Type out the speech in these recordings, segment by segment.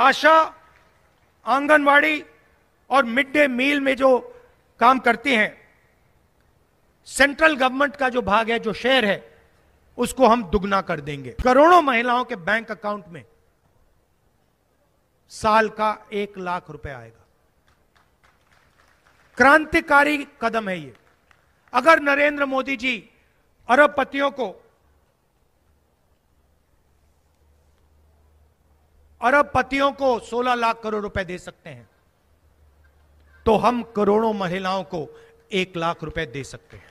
आशा आंगनवाड़ी और mid day meal में जो काम करती हैं सेंट्रल गवर्नमेंट का जो भाग है जो शेयर है उसको हम दुगना कर देंगे करोड़ों महिलाओं के बैंक अकाउंट में साल का एक लाख रुपए आएगा क्रांतिकारी कदम है ये अगर नरेंद्र मोदी जी अरबपतियों को अरब पतियों को 16 लाख करोड़ रुपए दे सकते हैं तो हम करोड़ों महिलाओं को एक लाख रुपए दे सकते हैं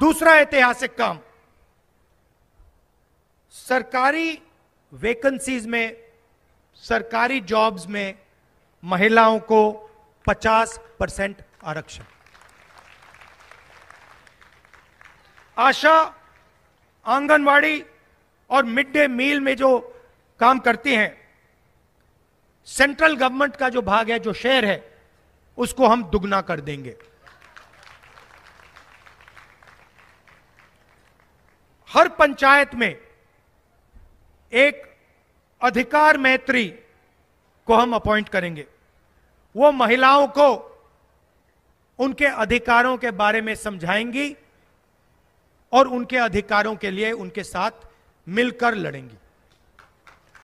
दूसरा ऐतिहासिक काम सरकारी वैकेंसीज में सरकारी जॉब्स में महिलाओं को 50 परसेंट आरक्षण आशा आंगनवाड़ी और मिड डे मील में जो काम करती हैं सेंट्रल गवर्नमेंट का जो भाग है जो शेयर है उसको हम दुगना कर देंगे हर पंचायत में एक अधिकार मैत्री को हम अपॉइंट करेंगे वो महिलाओं को उनके अधिकारों के बारे में समझाएंगी और उनके अधिकारों के लिए उनके साथ मिलकर लड़ेंगी